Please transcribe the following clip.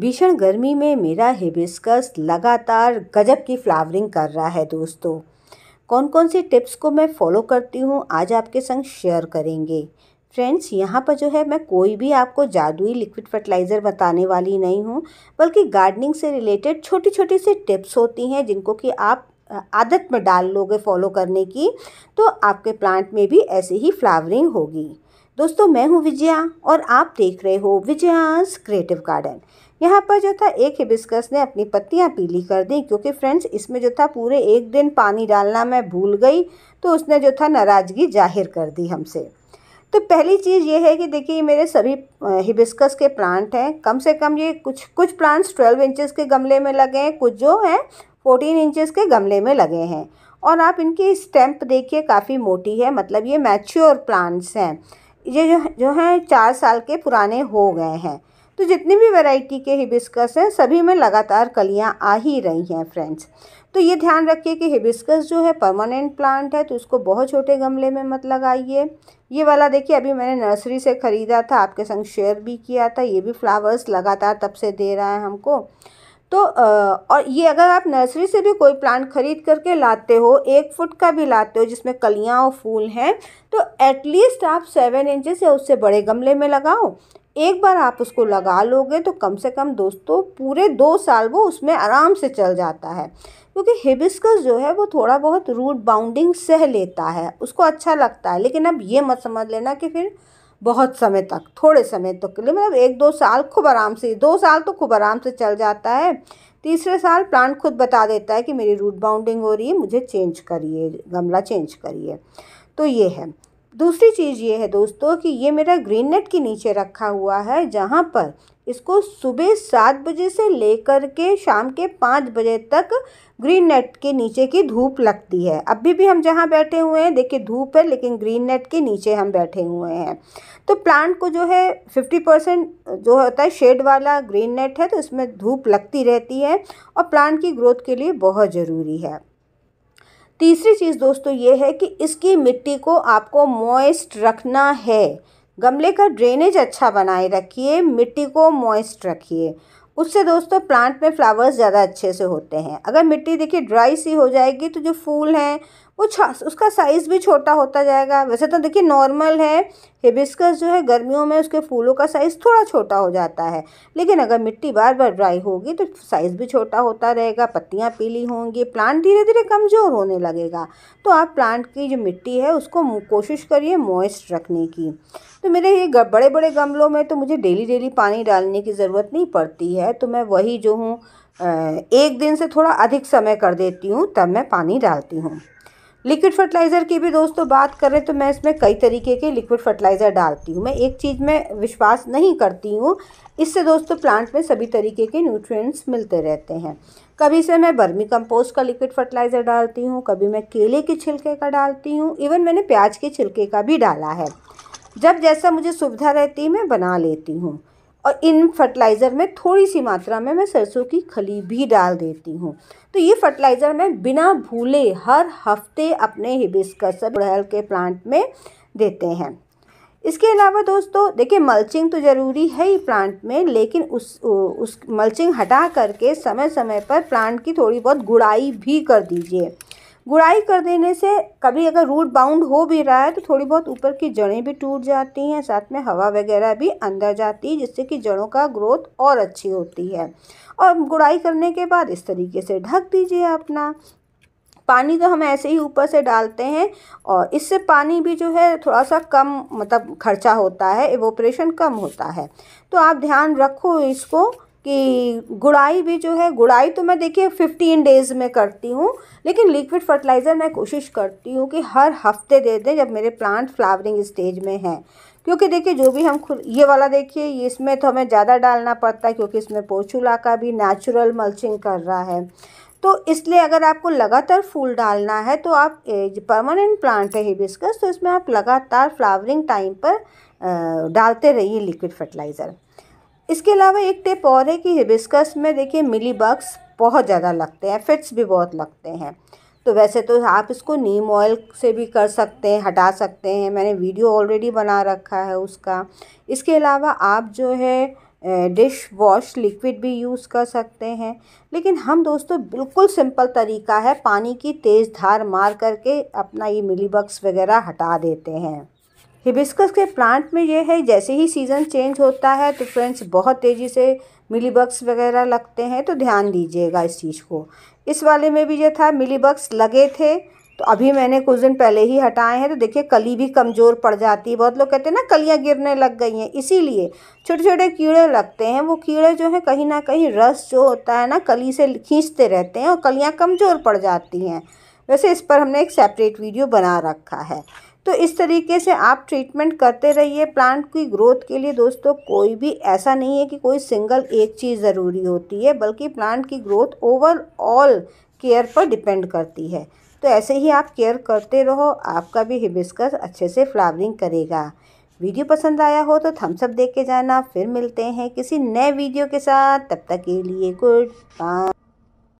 भीषण गर्मी में मेरा हिबिस्कस लगातार गजब की फ्लावरिंग कर रहा है दोस्तों कौन कौन सी टिप्स को मैं फॉलो करती हूँ आज आपके संग शेयर करेंगे फ्रेंड्स यहाँ पर जो है मैं कोई भी आपको जादुई लिक्विड फर्टिलाइज़र बताने वाली नहीं हूँ बल्कि गार्डनिंग से रिलेटेड छोटी छोटी सी टिप्स होती हैं जिनको कि आप आदत में डाल लोगे फॉलो करने की तो आपके प्लांट में भी ऐसी ही फ्लावरिंग होगी दोस्तों मैं हूँ विजया और आप देख रहे हो विजयास क्रिएटिव गार्डन यहाँ पर जो था एक हिबिस्कस ने अपनी पत्तियाँ पीली कर दी क्योंकि फ्रेंड्स इसमें जो था पूरे एक दिन पानी डालना मैं भूल गई तो उसने जो था नाराज़गी जाहिर कर दी हमसे तो पहली चीज़ ये है कि देखिए मेरे सभी हिबिस्कस के प्लांट हैं कम से कम ये कुछ कुछ प्लांट्स ट्वेल्व इंचेस के गमले में लगे हैं कुछ जो हैं फोर्टीन इंचेस के गमले में लगे हैं और आप इनकी स्टैम्प देखिए काफ़ी मोटी है मतलब ये मैच्योर प्लांट्स हैं ये जो जो हैं चार साल के पुराने हो गए हैं तो जितनी भी वैरायटी के हिबिस्कस हैं सभी में लगातार कलियाँ आ ही रही हैं फ्रेंड्स तो ये ध्यान रखिए कि हिबिस्कस जो है परमानेंट प्लांट है तो उसको बहुत छोटे गमले में मत लगाइए ये वाला देखिए अभी मैंने नर्सरी से ख़रीदा था आपके संग शेयर भी किया था ये भी फ्लावर्स लगातार तब से दे रहा है हमको तो और ये अगर आप नर्सरी से भी कोई प्लांट खरीद करके लाते हो एक फुट का भी लाते हो जिसमें कलियाँ और फूल हैं तो एटलीस्ट आप सेवन इंचेस या उससे बड़े गमले में लगाओ एक बार आप उसको लगा लोगे तो कम से कम दोस्तों पूरे दो साल वो उसमें आराम से चल जाता है क्योंकि हिबिस्कस जो है वो थोड़ा बहुत रूट बाउंडिंग सह लेता है उसको अच्छा लगता है लेकिन अब ये मत समझ लेना कि फिर बहुत समय तक थोड़े समय तक के लिए मतलब एक दो साल खूब आराम से दो साल तो खूब आराम से चल जाता है तीसरे साल प्लांट खुद बता देता है कि मेरी रूट बाउंडिंग हो रही है मुझे चेंज करिए गमला चेंज करिए तो ये है दूसरी चीज़ ये है दोस्तों कि ये मेरा ग्रीन नेट के नीचे रखा हुआ है जहाँ पर इसको सुबह सात बजे से लेकर के शाम के पाँच बजे तक ग्रीन नेट के नीचे की धूप लगती है अभी भी हम जहाँ बैठे हुए हैं देखिए धूप है लेकिन ग्रीन नेट के नीचे हम बैठे हुए हैं तो प्लांट को जो है फिफ्टी परसेंट जो होता है शेड वाला ग्रीन नेट है तो इसमें धूप लगती रहती है और प्लांट की ग्रोथ के लिए बहुत ज़रूरी है तीसरी चीज़ दोस्तों ये है कि इसकी मिट्टी को आपको मॉइस्ट रखना है गमले का ड्रेनेज अच्छा बनाए रखिए मिट्टी को मॉइस्ट रखिए उससे दोस्तों प्लांट में फ्लावर्स ज़्यादा अच्छे से होते हैं अगर मिट्टी देखिए ड्राई सी हो जाएगी तो जो फूल हैं वो उसका साइज़ भी छोटा होता जाएगा वैसे तो देखिए नॉर्मल है हिबिस्कस जो है गर्मियों में उसके फूलों का साइज़ थोड़ा छोटा हो जाता है लेकिन अगर मिट्टी बार बार ड्राई होगी तो साइज़ भी छोटा होता रहेगा पत्तियाँ पीली होंगी प्लांट धीरे धीरे कमज़ोर होने लगेगा तो आप प्लांट की जो मिट्टी है उसको कोशिश करिए मॉइस्ट रखने की तो मेरे ये बड़े बड़े गमलों में तो मुझे डेली डेली पानी डालने की ज़रूरत नहीं पड़ती है तो मैं वही जो हूँ एक दिन से थोड़ा अधिक समय कर देती हूँ तब मैं पानी डालती हूँ लिक्विड फर्टिलाइज़र की भी दोस्तों बात करें तो मैं इसमें कई तरीके के लिक्विड फर्टिलाइज़र डालती हूँ मैं एक चीज़ में विश्वास नहीं करती हूँ इससे दोस्तों प्लांट में सभी तरीके के न्यूट्रिएंट्स मिलते रहते हैं कभी से मैं बर्मी कंपोस्ट का लिक्विड फर्टिलाइज़र डालती हूँ कभी मैं केले के छिलके का डालती हूँ इवन मैंने प्याज के छिलके का भी डाला है जब जैसा मुझे सुविधा रहती है मैं बना लेती हूँ और इन फर्टिलाइज़र में थोड़ी सी मात्रा में मैं सरसों की खली भी डाल देती हूँ तो ये फर्टिलाइज़र मैं बिना भूले हर हफ्ते अपने हिबिस्कस गुड़हल के प्लांट में देते हैं इसके अलावा दोस्तों देखिए मल्चिंग तो ज़रूरी है ही प्लांट में लेकिन उस उस मल्चिंग हटा करके समय समय पर प्लांट की थोड़ी बहुत गुड़ाई भी कर दीजिए गुड़ाई कर देने से कभी अगर रूट बाउंड हो भी रहा है तो थोड़ी बहुत ऊपर की जड़ें भी टूट जाती हैं साथ में हवा वगैरह भी अंदर जाती है जिससे कि जड़ों का ग्रोथ और अच्छी होती है और गुड़ाई करने के बाद इस तरीके से ढक दीजिए अपना पानी तो हम ऐसे ही ऊपर से डालते हैं और इससे पानी भी जो है थोड़ा सा कम मतलब खर्चा होता है एवोपरेशन कम होता है तो आप ध्यान रखो इसको कि गुड़ाई भी जो है गुड़ाई तो मैं देखिए फिफ्टीन डेज़ में करती हूँ लेकिन लिक्विड फर्टिलाइज़र मैं कोशिश करती हूँ कि हर हफ्ते दे दें जब मेरे प्लांट फ्लावरिंग स्टेज में हैं क्योंकि देखिए जो भी हम खुद ये वाला देखिए इसमें तो हमें ज़्यादा डालना पड़ता है क्योंकि इसमें पोचूला का भी नेचुरल मल्चिंग कर रहा है तो इसलिए अगर आपको लगातार फूल डालना है तो आप परमानेंट प्लांट है हिबिस्कस तो इसमें आप लगातार फ्लावरिंग टाइम पर डालते रहिए लिक्विड फर्टिलाइज़र इसके अलावा एक टिप और है कि हिबिस्कस में देखिए मिली बग्स बहुत ज़्यादा लगते हैं फिट्स भी बहुत लगते हैं तो वैसे तो आप इसको नीम ऑयल से भी कर सकते हैं हटा सकते हैं मैंने वीडियो ऑलरेडी बना रखा है उसका इसके अलावा आप जो है डिश वॉश लिक्विड भी यूज़ कर सकते हैं लेकिन हम दोस्तों बिल्कुल सिंपल तरीका है पानी की तेज़ धार मार करके अपना ये मिलीबग्स वगैरह हटा देते हैं हिबिस्कस के प्लांट में ये है जैसे ही सीज़न चेंज होता है तो फ्रेंड्स बहुत तेज़ी से मिली वगैरह लगते हैं तो ध्यान दीजिएगा इस चीज़ को इस वाले में भी जो था मिली लगे थे तो अभी मैंने कुछ दिन पहले ही हटाए हैं तो देखिए कली भी कमज़ोर पड़ जाती है बहुत लोग कहते हैं ना कलियाँ गिरने लग गई हैं इसीलिए छोटे छोटे कीड़े लगते हैं वो कीड़े जो हैं कहीं ना कहीं रस जो होता है ना कली से खींचते रहते हैं और कलियाँ कमज़ोर पड़ जाती हैं वैसे इस पर हमने एक सेपरेट वीडियो बना रखा है तो इस तरीके से आप ट्रीटमेंट करते रहिए प्लांट की ग्रोथ के लिए दोस्तों कोई भी ऐसा नहीं है कि कोई सिंगल एक चीज़ ज़रूरी होती है बल्कि प्लांट की ग्रोथ ओवरऑल केयर पर डिपेंड करती है तो ऐसे ही आप केयर करते रहो आपका भी हिबिस्कस अच्छे से फ्लावरिंग करेगा वीडियो पसंद आया हो तो थम्स अप देख के जाना फिर मिलते हैं किसी नए वीडियो के साथ तब तक के लिए गुड बाय